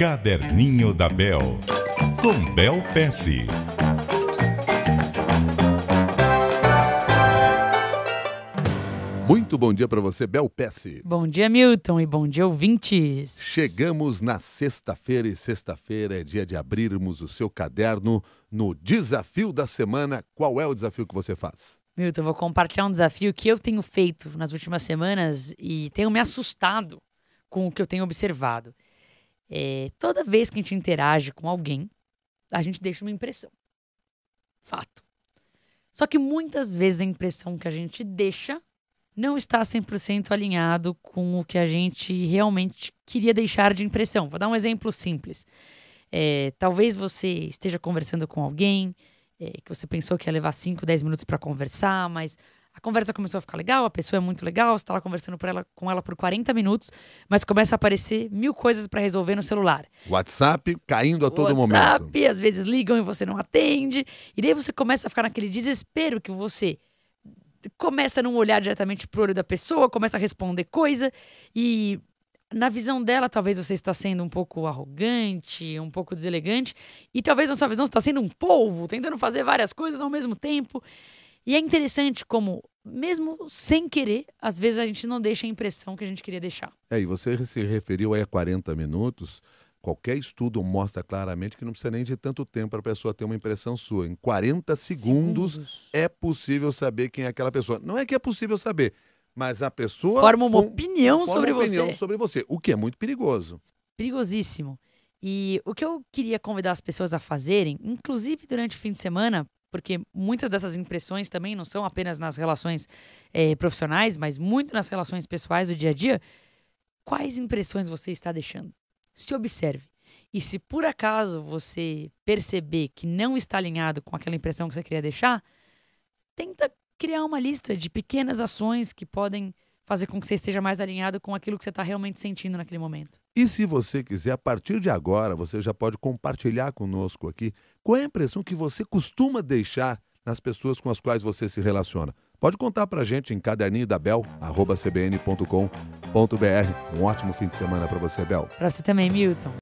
Caderninho da Bel, com Bel Pesce. Muito bom dia para você, Bel Pesce. Bom dia, Milton, e bom dia, ouvintes. Chegamos na sexta-feira, e sexta-feira é dia de abrirmos o seu caderno no Desafio da Semana. Qual é o desafio que você faz? Milton, eu vou compartilhar um desafio que eu tenho feito nas últimas semanas e tenho me assustado com o que eu tenho observado. É, toda vez que a gente interage com alguém, a gente deixa uma impressão. Fato. Só que muitas vezes a impressão que a gente deixa não está 100% alinhado com o que a gente realmente queria deixar de impressão. Vou dar um exemplo simples. É, talvez você esteja conversando com alguém é, que você pensou que ia levar 5, 10 minutos para conversar, mas a conversa começou a ficar legal, a pessoa é muito legal, você tá lá conversando ela, com ela por 40 minutos, mas começa a aparecer mil coisas para resolver no celular. WhatsApp caindo a todo WhatsApp, momento. WhatsApp, às vezes ligam e você não atende. E daí você começa a ficar naquele desespero que você começa a não olhar diretamente pro olho da pessoa, começa a responder coisa e na visão dela, talvez você está sendo um pouco arrogante, um pouco deselegante, e talvez na sua visão você está sendo um polvo, tentando fazer várias coisas ao mesmo tempo. E é interessante como, mesmo sem querer, às vezes a gente não deixa a impressão que a gente queria deixar. É, e você se referiu aí a 40 minutos. Qualquer estudo mostra claramente que não precisa nem de tanto tempo para a pessoa ter uma impressão sua. Em 40 segundos, segundos, é possível saber quem é aquela pessoa. Não é que é possível saber, mas a pessoa. Forma uma com, opinião forma sobre uma opinião sobre você, o que é muito perigoso. Perigosíssimo. E o que eu queria convidar as pessoas a fazerem, inclusive durante o fim de semana, porque muitas dessas impressões também não são apenas nas relações é, profissionais, mas muito nas relações pessoais do dia a dia. Quais impressões você está deixando? Se observe. E se por acaso você perceber que não está alinhado com aquela impressão que você queria deixar, tenta criar uma lista de pequenas ações que podem fazer com que você esteja mais alinhado com aquilo que você está realmente sentindo naquele momento. E se você quiser, a partir de agora, você já pode compartilhar conosco aqui qual é a impressão que você costuma deixar nas pessoas com as quais você se relaciona. Pode contar a gente em caderninho da cbn.com.br. Um ótimo fim de semana para você, Bel. Para você também, Milton.